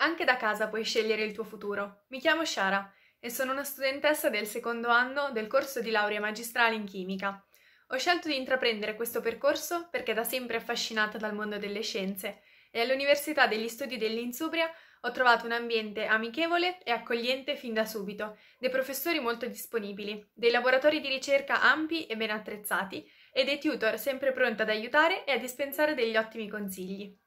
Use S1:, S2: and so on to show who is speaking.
S1: Anche da casa puoi scegliere il tuo futuro. Mi chiamo Shara e sono una studentessa del secondo anno del corso di laurea magistrale in chimica. Ho scelto di intraprendere questo percorso perché da sempre affascinata dal mondo delle scienze e all'Università degli Studi dell'Insubria ho trovato un ambiente amichevole e accogliente fin da subito, dei professori molto disponibili, dei laboratori di ricerca ampi e ben attrezzati e dei tutor sempre pronti ad aiutare e a dispensare degli ottimi consigli.